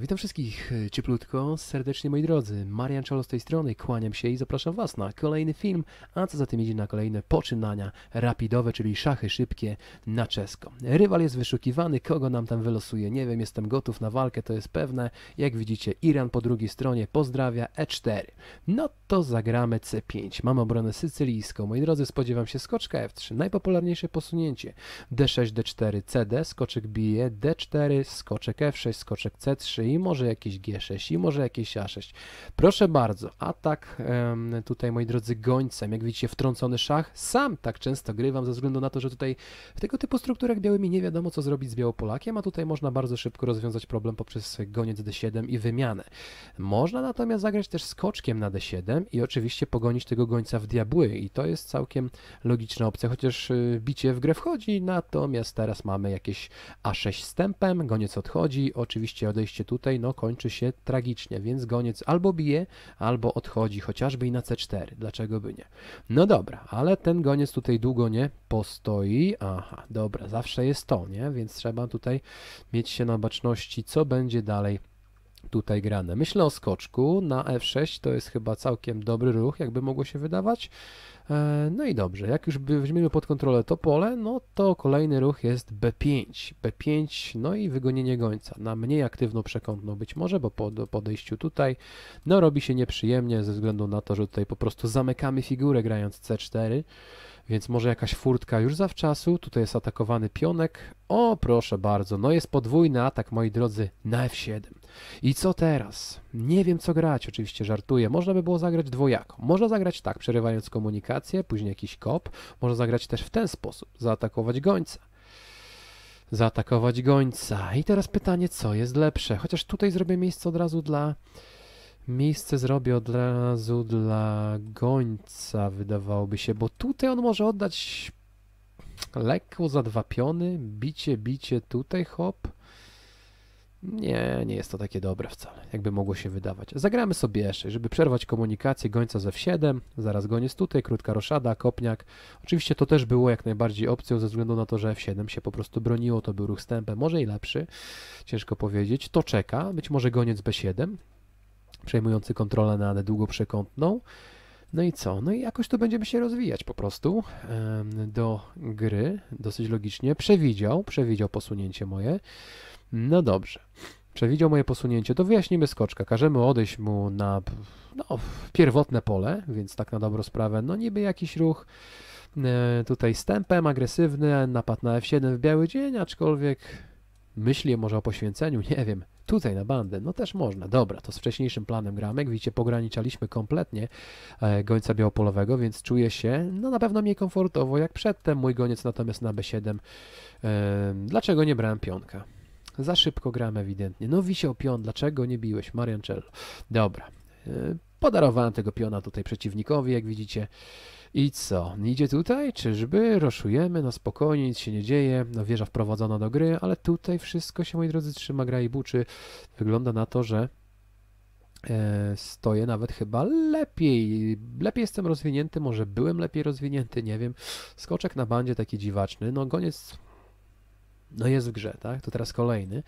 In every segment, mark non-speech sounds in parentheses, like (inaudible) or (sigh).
Witam wszystkich e, cieplutko, serdecznie moi drodzy. Marian Czolo z tej strony, kłaniam się i zapraszam Was na kolejny film, a co za tym idzie na kolejne poczynania rapidowe, czyli szachy szybkie na czesko. Rywal jest wyszukiwany, kogo nam tam wylosuje, nie wiem, jestem gotów na walkę, to jest pewne. Jak widzicie, Iran po drugiej stronie pozdrawia E4. No to zagramy C5, mamy obronę sycylijską. Moi drodzy, spodziewam się skoczka F3, najpopularniejsze posunięcie. D6, D4, CD, skoczek bije, D4, skoczek F6, skoczek C3, 3 i może jakieś G6 i może jakieś A6. Proszę bardzo, atak tutaj moi drodzy gońcem, jak widzicie wtrącony szach, sam tak często grywam ze względu na to, że tutaj w tego typu strukturach białymi nie wiadomo co zrobić z białopolakiem, a tutaj można bardzo szybko rozwiązać problem poprzez goniec D7 i wymianę. Można natomiast zagrać też skoczkiem na D7 i oczywiście pogonić tego gońca w diabły i to jest całkiem logiczna opcja, chociaż y, bicie w grę wchodzi, natomiast teraz mamy jakieś A6 stępem, goniec odchodzi, oczywiście odejście podejście tutaj no, kończy się tragicznie, więc goniec albo bije, albo odchodzi, chociażby i na C4, dlaczego by nie. No dobra, ale ten goniec tutaj długo nie postoi, aha, dobra, zawsze jest to, nie, więc trzeba tutaj mieć się na baczności, co będzie dalej tutaj grane. Myślę o skoczku na F6, to jest chyba całkiem dobry ruch, jakby mogło się wydawać. E, no i dobrze, jak już weźmiemy pod kontrolę to pole, no to kolejny ruch jest B5. B5, no i wygonienie gońca na mniej aktywną przekątną być może, bo po podejściu tutaj no robi się nieprzyjemnie ze względu na to, że tutaj po prostu zamykamy figurę grając C4 więc może jakaś furtka już zawczasu. Tutaj jest atakowany pionek. O, proszę bardzo, no jest podwójny atak, moi drodzy, na F7. I co teraz? Nie wiem, co grać, oczywiście żartuję. Można by było zagrać dwojako. Można zagrać tak, przerywając komunikację, później jakiś kop. Można zagrać też w ten sposób, zaatakować gońca zaatakować gońca. I teraz pytanie, co jest lepsze? Chociaż tutaj zrobię miejsce od razu dla Miejsce zrobię od razu dla gońca, wydawałoby się, bo tutaj on może oddać lekko zadwapiony, bicie, bicie tutaj, hop. Nie, nie jest to takie dobre wcale, jakby mogło się wydawać. Zagramy sobie jeszcze, żeby przerwać komunikację gońca z F7, zaraz goniec tutaj, krótka roszada, kopniak. Oczywiście to też było jak najbardziej opcją ze względu na to, że F7 się po prostu broniło, to był ruch wstępem, może i lepszy, ciężko powiedzieć. To czeka, być może goniec B7, przejmujący kontrolę nad długoprzekątną. No i co? No i jakoś to będziemy się rozwijać po prostu do gry, dosyć logicznie. Przewidział, przewidział posunięcie moje. No dobrze. Przewidział moje posunięcie, to wyjaśnimy skoczka. Każemy odejść mu na no, pierwotne pole, więc tak na dobrą sprawę, no niby jakiś ruch e, tutaj stępem, agresywny, napad na F7 w biały dzień, aczkolwiek Myśli może o poświęceniu? Nie wiem. Tutaj na bandę? No też można. Dobra, to z wcześniejszym planem gramy. Jak widzicie, pograniczaliśmy kompletnie e, gońca białopolowego, więc czuję się no na pewno mniej komfortowo jak przedtem. Mój goniec natomiast na B7. E, dlaczego nie brałem pionka? Za szybko gram ewidentnie. No o pion, dlaczego nie biłeś? Mariancello. Dobra. E, podarowałem tego piona tutaj przeciwnikowi, jak widzicie. I co? Idzie tutaj? Czyżby? Roszujemy, na no spokojnie, nic się nie dzieje. No wieża wprowadzona do gry, ale tutaj wszystko się, moi drodzy, trzyma gra i buczy. Wygląda na to, że e, stoję nawet chyba lepiej. Lepiej jestem rozwinięty, może byłem lepiej rozwinięty, nie wiem. Skoczek na bandzie taki dziwaczny, no goniec no jest w grze, tak? To teraz kolejny.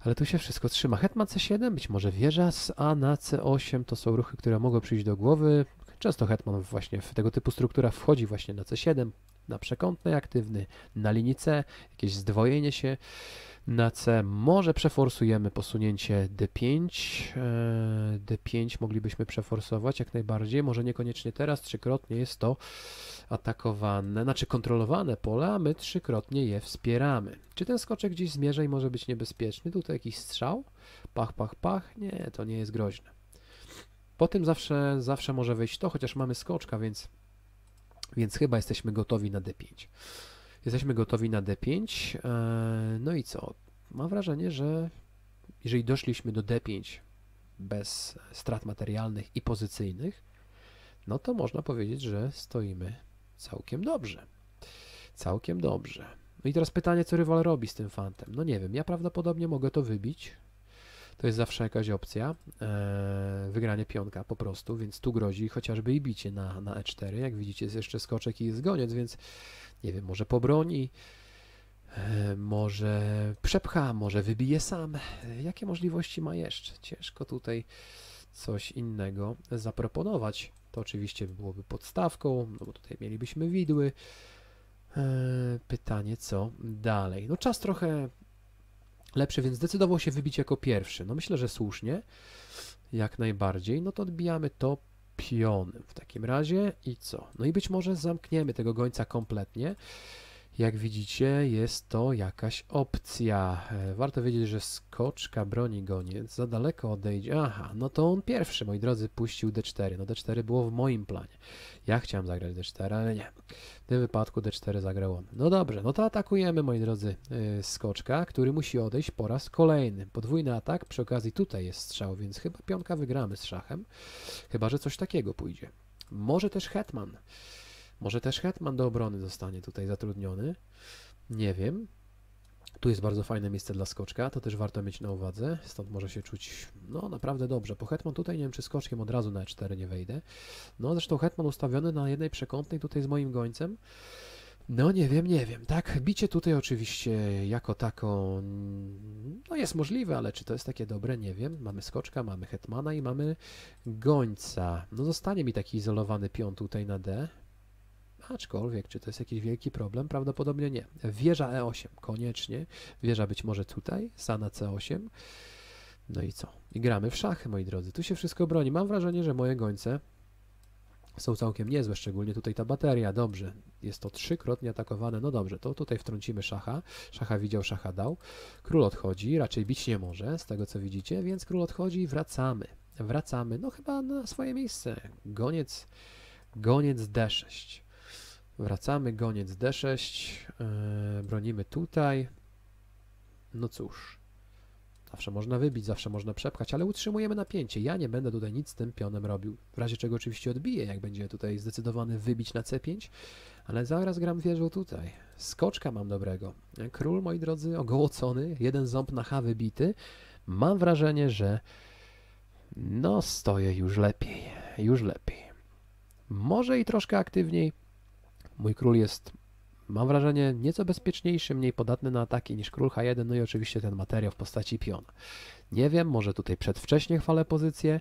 Ale tu się wszystko trzyma. Hetman C7, być może wieża z A na C8 to są ruchy, które mogą przyjść do głowy. Często hetman właśnie w tego typu strukturach wchodzi właśnie na C7, na przekątny aktywny, na linii C, jakieś zdwojenie się na C. Może przeforsujemy posunięcie D5. E, D5 moglibyśmy przeforsować jak najbardziej, może niekoniecznie teraz, trzykrotnie jest to atakowane, znaczy kontrolowane pole, a my trzykrotnie je wspieramy. Czy ten skoczek gdzieś zmierza i może być niebezpieczny? Tutaj jakiś strzał? Pach, pach, pach? Nie, to nie jest groźne. Po tym zawsze, zawsze może wyjść to, chociaż mamy skoczka, więc, więc chyba jesteśmy gotowi na D5. Jesteśmy gotowi na D5. E, no i co? Mam wrażenie, że jeżeli doszliśmy do D5 bez strat materialnych i pozycyjnych, no to można powiedzieć, że stoimy całkiem dobrze. Całkiem dobrze. No i teraz pytanie, co rywal robi z tym fantem? No nie wiem, ja prawdopodobnie mogę to wybić, to jest zawsze jakaś opcja. Eee, wygranie pionka po prostu, więc tu grozi chociażby i bicie na, na e4. Jak widzicie, jest jeszcze skoczek i jest goniec, więc nie wiem, może pobroni, eee, może przepcha, może wybije sam. Eee, jakie możliwości ma jeszcze? Ciężko tutaj coś innego zaproponować. To oczywiście byłoby podstawką, no bo tutaj mielibyśmy widły. Pytanie, co dalej? No czas trochę lepszy, więc zdecydował się wybić jako pierwszy. No myślę, że słusznie, jak najbardziej. No to odbijamy to pionem w takim razie i co? No i być może zamkniemy tego gońca kompletnie. Jak widzicie, jest to jakaś opcja. E, warto wiedzieć, że skoczka broni goniec, za daleko odejdzie. Aha, no to on pierwszy, moi drodzy, puścił D4. No D4 było w moim planie. Ja chciałem zagrać D4, ale nie. W tym wypadku D4 zagrał on. No dobrze, no to atakujemy, moi drodzy, e, skoczka, który musi odejść po raz kolejny. Podwójny atak, przy okazji tutaj jest strzał, więc chyba pionka wygramy z szachem. Chyba, że coś takiego pójdzie. Może też hetman. Może też hetman do obrony zostanie tutaj zatrudniony. Nie wiem. Tu jest bardzo fajne miejsce dla skoczka, to też warto mieć na uwadze, stąd może się czuć no naprawdę dobrze. Po Hetman tutaj nie wiem czy skoczkiem od razu na E4 nie wejdę. No zresztą Hetman ustawiony na jednej przekątnej tutaj z moim gońcem. No nie wiem, nie wiem. Tak, bicie tutaj oczywiście jako taką no jest możliwe, ale czy to jest takie dobre, nie wiem. Mamy skoczka, mamy hetmana i mamy gońca. No zostanie mi taki izolowany pion tutaj na D. Aczkolwiek, czy to jest jakiś wielki problem? Prawdopodobnie nie. Wieża E8, koniecznie. Wieża być może tutaj, Sana C8. No i co? I gramy w szachy, moi drodzy. Tu się wszystko broni. Mam wrażenie, że moje gońce są całkiem niezłe, szczególnie tutaj ta bateria. Dobrze, jest to trzykrotnie atakowane. No dobrze, to tutaj wtrącimy szacha. Szacha widział, szacha dał. Król odchodzi, raczej bić nie może, z tego co widzicie, więc król odchodzi i wracamy. Wracamy, no chyba na swoje miejsce. Goniec, goniec D6. Wracamy, goniec D6, yy, e, bronimy tutaj. No cóż, zawsze można wybić, zawsze można przepchać, ale utrzymujemy napięcie. Ja nie będę tutaj nic z tym pionem robił. W razie czego oczywiście odbiję, jak będzie tutaj zdecydowany wybić na C5, ale zaraz gram wieżą tutaj. Skoczka mam dobrego. Król, moi drodzy, ogołocony, jeden ząb na H wybity. Mam wrażenie, że no stoję już lepiej, już lepiej. Może i troszkę aktywniej, Mój król jest, mam wrażenie, nieco bezpieczniejszy, mniej podatny na ataki niż król H1, no i oczywiście ten materiał w postaci piona. Nie wiem, może tutaj przedwcześnie chwalę pozycję.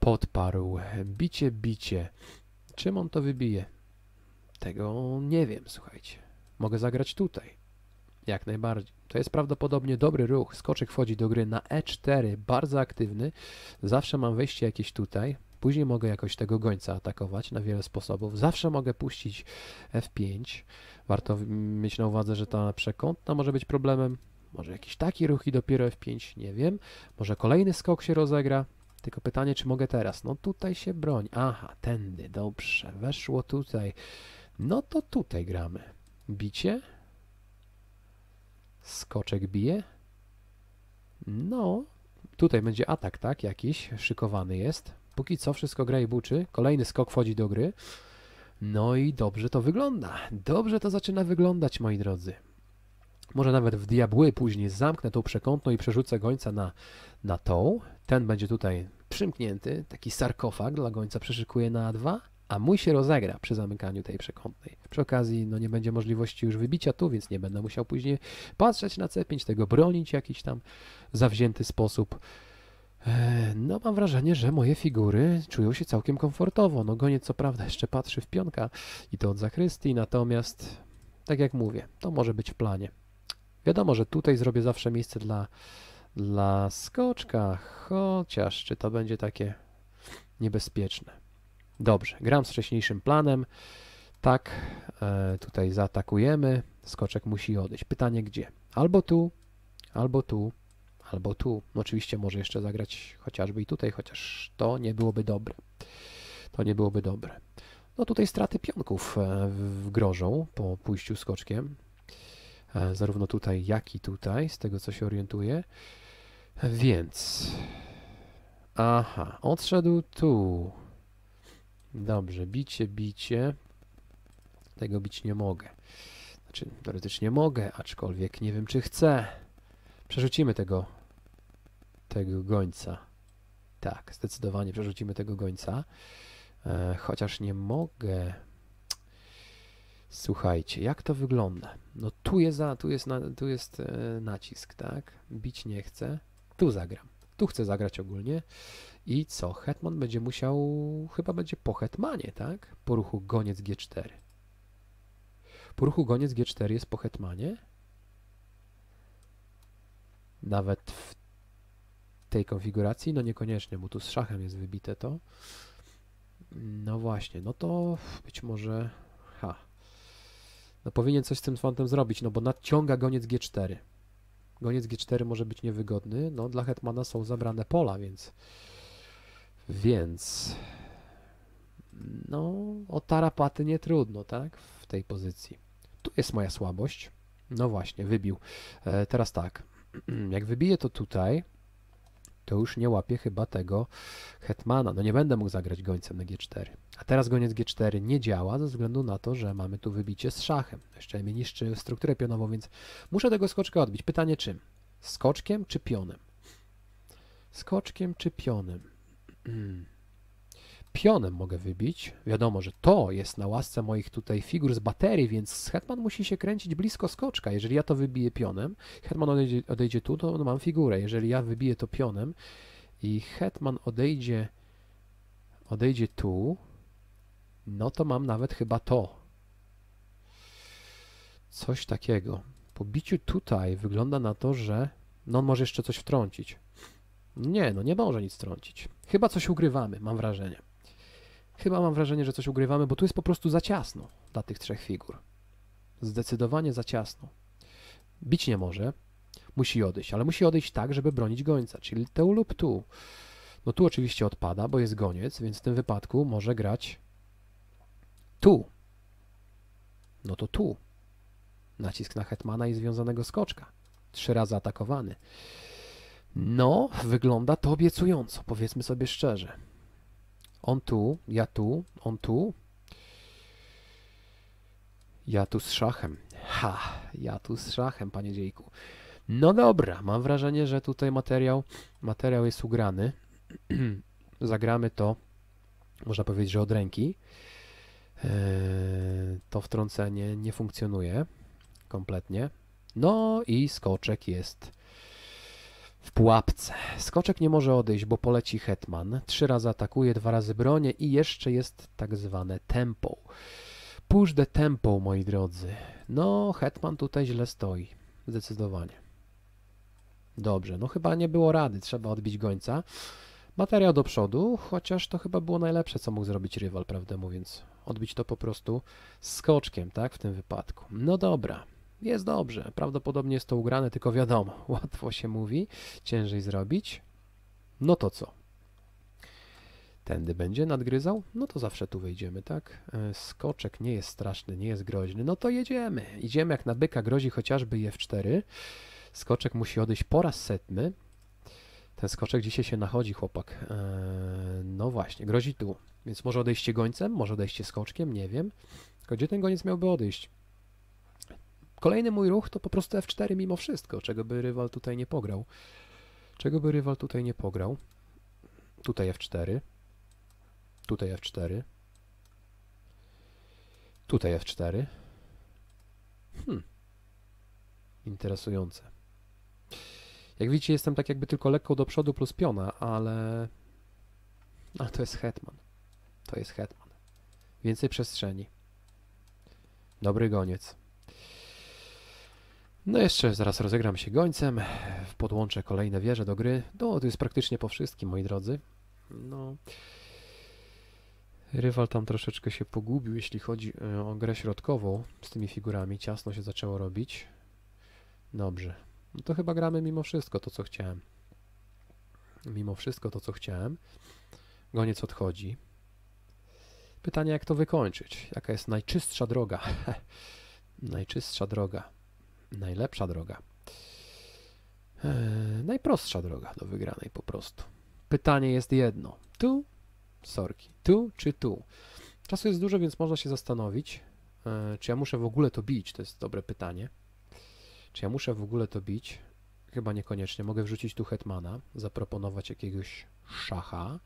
Podparł, bicie, bicie. Czym on to wybije? Tego nie wiem, słuchajcie. Mogę zagrać tutaj. Jak najbardziej. To jest prawdopodobnie dobry ruch. Skoczek wchodzi do gry na E4, bardzo aktywny. Zawsze mam wejście jakieś tutaj. Później mogę jakoś tego gońca atakować na wiele sposobów. Zawsze mogę puścić F5. Warto mieć na uwadze, że ta przekątna może być problemem. Może jakiś taki ruch i dopiero F5, nie wiem. Może kolejny skok się rozegra. Tylko pytanie, czy mogę teraz? No tutaj się broń. Aha, tędy, dobrze. Weszło tutaj. No to tutaj gramy. Bicie. Skoczek bije. No, tutaj będzie atak, tak? Jakiś szykowany jest. Póki co wszystko gra i buczy. Kolejny skok wchodzi do gry. No i dobrze to wygląda. Dobrze to zaczyna wyglądać, moi drodzy. Może nawet w diabły później zamknę tą przekątną i przerzucę gońca na, na tą. Ten będzie tutaj przymknięty, taki sarkofag dla gońca przeszykuje na A2, a mój się rozegra przy zamykaniu tej przekątnej. Przy okazji no nie będzie możliwości już wybicia tu, więc nie będę musiał później patrzeć na C5, tego bronić w jakiś tam zawzięty sposób. E, no mam wrażenie, że moje figury czują się całkiem komfortowo. No goniec co prawda jeszcze patrzy w pionka i to od zakrystii, natomiast tak jak mówię, to może być w planie. Wiadomo, że tutaj zrobię zawsze miejsce dla, dla skoczka, chociaż czy to będzie takie niebezpieczne. Dobrze, gram z wcześniejszym planem. Tak, e, tutaj zaatakujemy. Skoczek musi odejść. Pytanie gdzie? Albo tu, albo tu, albo tu. Oczywiście może jeszcze zagrać chociażby i tutaj, chociaż to nie byłoby dobre. To nie byłoby dobre. No tutaj straty pionków e, grożą po pójściu skoczkiem. E, zarówno tutaj, jak i tutaj, z tego co się orientuję. E, więc... Aha, odszedł tu. Dobrze, bicie, bicie. Tego bić nie mogę. Znaczy, teoretycznie mogę, aczkolwiek nie wiem, czy chcę. Przerzucimy tego tego gońca. Tak, zdecydowanie przerzucimy tego gońca. E, chociaż nie mogę. Słuchajcie, jak to wygląda? No tu jest, za, tu jest, na, tu jest e, nacisk, tak? Bić nie chcę. Tu zagram. Tu chcę zagrać ogólnie. I co? Hetman będzie musiał, chyba będzie po hetmanie, tak? Po ruchu goniec G4. Po ruchu goniec G4 jest po hetmanie? Nawet w tej konfiguracji, no niekoniecznie, bo tu z szachem jest wybite to. No właśnie, no to być może... Ha. No powinien coś z tym fantem zrobić, no bo nadciąga goniec G4. Goniec G4 może być niewygodny, no dla Hetmana są zabrane pola, więc... Więc... No, o tarapaty nie trudno, tak? W tej pozycji. Tu jest moja słabość. No właśnie, wybił. E, teraz tak, (clears throat) jak wybiję to tutaj, to już nie łapię chyba tego hetmana. No nie będę mógł zagrać gońcem na g4. A teraz goniec g4 nie działa ze względu na to, że mamy tu wybicie z szachem. No jeszcze mnie niszczy strukturę pionową, więc muszę tego skoczka odbić. Pytanie czym? Skoczkiem czy pionem? Skoczkiem czy pionem? (clears throat) pionem mogę wybić. Wiadomo, że to jest na łasce moich tutaj figur z baterii, więc hetman musi się kręcić blisko skoczka. Jeżeli ja to wybiję pionem, hetman odejdzie, odejdzie tu, to mam figurę. Jeżeli ja wybiję to pionem i hetman odejdzie, odejdzie tu, no to mam nawet chyba to. Coś takiego. Po biciu tutaj wygląda na to, że no on może jeszcze coś wtrącić. Nie, no nie może nic wtrącić. Chyba coś ugrywamy, mam wrażenie. Chyba mam wrażenie, że coś ugrywamy, bo tu jest po prostu za ciasno dla tych trzech figur. Zdecydowanie za ciasno. Bić nie może, musi odejść, ale musi odejść tak, żeby bronić gońca, czyli tu lub tu. No tu oczywiście odpada, bo jest goniec, więc w tym wypadku może grać tu. No to tu. Nacisk na hetmana i związanego skoczka. Trzy razy atakowany. No, wygląda to obiecująco, powiedzmy sobie szczerze. On tu, ja tu, on tu. Ja tu z szachem. Ha, ja tu z szachem, panie dziejku. No dobra, mam wrażenie, że tutaj materiał, materiał jest ugrany. (clears throat) Zagramy to, można powiedzieć, że od ręki. Eee, to wtrącenie nie funkcjonuje kompletnie. No i skoczek jest w pułapce. Skoczek nie może odejść, bo poleci hetman. Trzy razy atakuje, dwa razy bronie i jeszcze jest tak zwane tempo. Push the tempo, moi drodzy. No, hetman tutaj źle stoi. Zdecydowanie. Dobrze, no chyba nie było rady, trzeba odbić gońca. Materiał do przodu, chociaż to chyba było najlepsze, co mógł zrobić rywal, prawdę mówiąc. Odbić to po prostu skoczkiem, tak, w tym wypadku. No dobra, jest dobrze, prawdopodobnie jest to ugrane, tylko wiadomo, (laughs) łatwo się mówi, ciężej zrobić. No to co? Tędy będzie nadgryzał? No to zawsze tu wejdziemy, tak? E, skoczek nie jest straszny, nie jest groźny. No to jedziemy. Idziemy jak na byka, grozi chociażby je w 4 Skoczek musi odejść po raz setny. Ten skoczek dzisiaj się nachodzi, chłopak. Eee, no właśnie, grozi tu. Więc może odejście gońcem, może odejście skoczkiem, nie wiem. Tylko gdzie ten goniec miałby odejść? Kolejny mój ruch to po prostu F4 mimo wszystko, czego by rywal tutaj nie pograł. Czego by rywal tutaj nie pograł. Tutaj F4. Tutaj F4. Tutaj F4. Hmm. Interesujące. Jak widzicie, jestem tak jakby tylko lekko do przodu plus piona, ale... A to jest hetman. To jest hetman. Więcej przestrzeni. Dobry goniec. No jeszcze zaraz rozegram się gońcem, podłączę kolejne wieże do gry. No to jest praktycznie po wszystkim, moi drodzy. No... Rywal tam troszeczkę się pogubił, jeśli chodzi e, o grę środkową z tymi figurami. Ciasno się zaczęło robić. Dobrze. No to chyba gramy mimo wszystko to, co chciałem. Mimo wszystko to, co chciałem. Goniec odchodzi. Pytanie, jak to wykończyć? Jaka jest najczystsza droga? (laughs) najczystsza droga. Najlepsza droga. Eee, najprostsza droga do wygranej po prostu. Pytanie jest jedno. Tu? Sorki. Tu czy tu? Czasu jest dużo, więc można się zastanowić, eee, czy ja muszę w ogóle to bić. To jest dobre pytanie. Czy ja muszę w ogóle to bić? Chyba niekoniecznie. Mogę wrzucić tu hetmana, zaproponować jakiegoś szacha.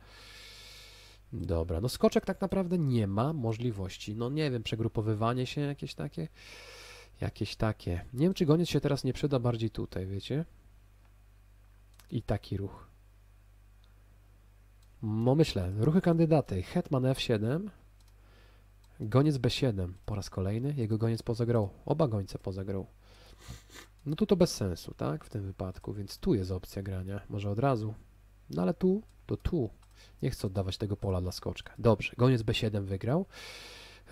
Dobra, no skoczek tak naprawdę nie ma możliwości. No nie wiem, przegrupowywanie się jakieś takie. Jakieś takie. Nie wiem, czy goniec się teraz nie przyda bardziej tutaj, wiecie? I taki ruch. No myślę, ruchy kandydaty. Hetman F7, goniec B7 po raz kolejny, jego goniec pozagrał. Oba gońce pozagrał. No tu to bez sensu, tak, w tym wypadku, więc tu jest opcja grania, może od razu. No ale tu, to tu. Nie chcę oddawać tego pola dla skoczka. Dobrze, goniec B7 wygrał.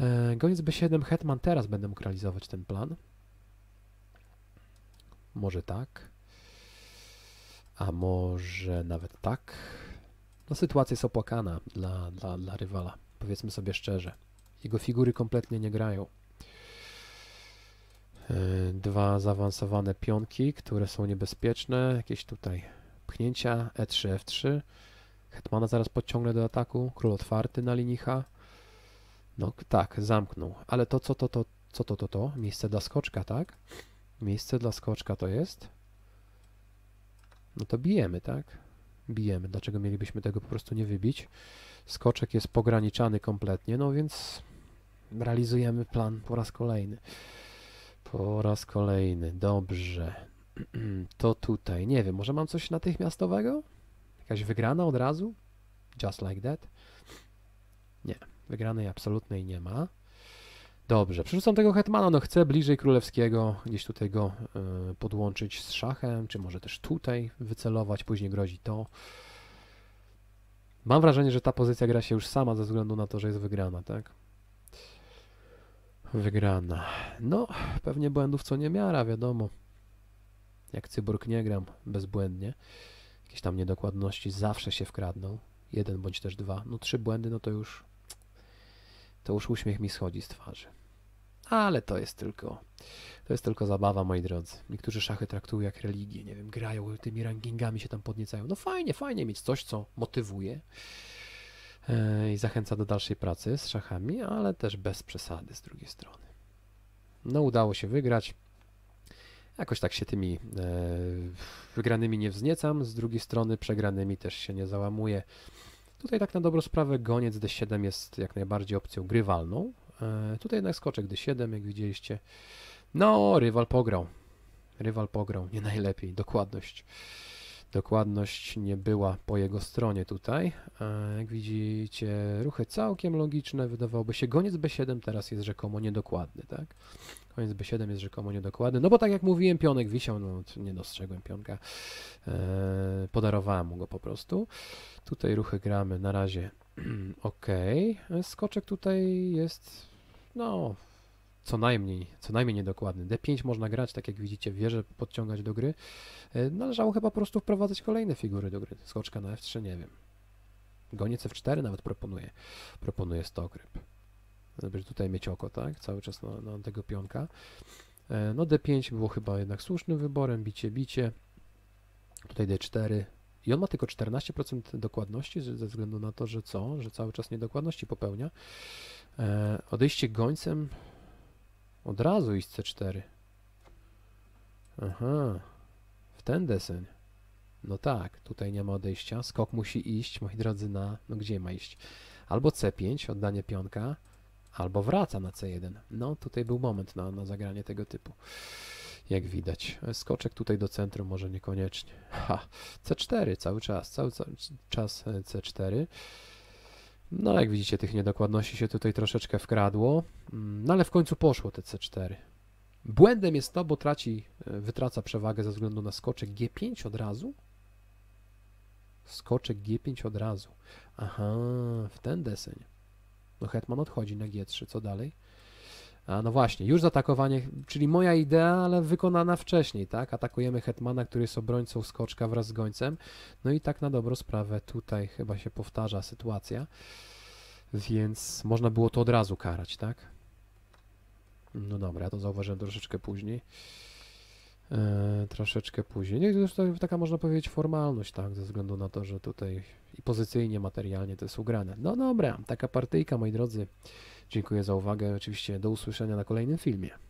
E, goniec B7 Hetman teraz będę mógł realizować ten plan. Może tak. A może nawet tak. No sytuacja jest opłakana dla, dla, dla rywala. Powiedzmy sobie szczerze. Jego figury kompletnie nie grają. E, dwa zaawansowane pionki, które są niebezpieczne. Jakieś tutaj pchnięcia E3, F3. Hetmana zaraz podciągnę do ataku. Król otwarty na linii H. No tak, zamknął. Ale to co to, to, co to, to, to? Miejsce dla skoczka, tak? Miejsce dla skoczka to jest? No to bijemy, tak? Bijemy. Dlaczego mielibyśmy tego po prostu nie wybić? Skoczek jest pograniczany kompletnie, no więc realizujemy plan po raz kolejny. Po raz kolejny. Dobrze. (clears throat) To tutaj. Nie wiem, może mam coś natychmiastowego? Jakaś wygrana od razu? Just like that? Nie. Wygranej absolutnej nie ma. Dobrze, przerzucam tego hetmana, no chcę bliżej królewskiego, gdzieś tutaj go y, podłączyć z szachem, czy może też tutaj wycelować, później grozi to. Mam wrażenie, że ta pozycja gra się już sama ze względu na to, że jest wygrana, tak? Wygrana. No, pewnie błędów co nie miara, wiadomo. Jak cyborg nie gram bezbłędnie. Jakieś tam niedokładności zawsze się wkradną. Jeden bądź też dwa. No trzy błędy, no to już to już uśmiech mi schodzi z twarzy. Ale to jest tylko. To jest tylko zabawa, moi drodzy. Niektórzy szachy traktują jak religię, nie wiem, grają tymi rankingami się tam podniecają. No fajnie, fajnie mieć coś, co motywuje e, i zachęca do dalszej pracy z szachami, ale też bez przesady z drugiej strony. No udało się wygrać. Jakoś tak się tymi e, wygranymi nie wzniecam, z drugiej strony przegranymi też się nie załamuję. Tutaj tak na dobrą sprawę goniec d7 jest jak najbardziej opcją grywalną. E, tutaj jednak skoczek d7, jak widzieliście. No, rywal pograł. Rywal pograł, nie najlepiej. Dokładność. Dokładność nie była po jego stronie tutaj. E, jak widzicie, ruchy całkiem logiczne. Wydawałoby się, goniec b7 teraz jest rzekomo niedokładny, tak? Więc B7 jest rzekomo niedokładny. No bo tak jak mówiłem, pionek wisiał, no nie dostrzegłem pionka. Eee, podarowałem mu go po prostu. Tutaj ruchy gramy na razie (clears throat) ok. E, skoczek tutaj jest, no, co najmniej, co najmniej niedokładny. D5 można grać, tak jak widzicie, wieżę podciągać do gry. E, należało chyba po prostu wprowadzać kolejne figury do gry. Skoczka na F3, nie wiem. Goniec F4 nawet proponuje. Proponuje Stokryp żeby tutaj mieć oko, tak, cały czas na, na tego pionka. E, no D5 było chyba jednak słusznym wyborem, bicie, bicie. Tutaj D4. I on ma tylko 14% dokładności ze względu na to, że co? Że cały czas niedokładności popełnia. E, odejście gońcem od razu iść C4. Aha, w ten desen. No tak, tutaj nie ma odejścia. Skok musi iść, moi drodzy, na... No gdzie ma iść? Albo C5, oddanie pionka, albo wraca na C1. No tutaj był moment na, na zagranie tego typu. Jak widać, skoczek tutaj do centrum może niekoniecznie. Ha, C4 cały czas, cały czas e, C4. No jak widzicie, tych niedokładności się tutaj troszeczkę wkradło, mm, no ale w końcu poszło te C4. Błędem jest to, bo traci, e, wytraca przewagę ze względu na skoczek G5 od razu. Skoczek G5 od razu. Aha, w ten deseń. No Hetman odchodzi na G3, co dalej? A no właśnie, już zaatakowanie, czyli moja idea, ale wykonana wcześniej, tak? Atakujemy Hetmana, który jest obrońcą skoczka wraz z gońcem. No i tak na dobrą sprawę tutaj chyba się powtarza sytuacja, więc można było to od razu karać, tak? No dobra, ja to zauważyłem troszeczkę później e, troszeczkę później. Nie, no to taka można powiedzieć formalność, tak, ze względu na to, że tutaj i pozycyjnie, materialnie to jest ugrane. No dobra, taka partyjka, moi drodzy. Dziękuję za uwagę. Oczywiście do usłyszenia na kolejnym filmie.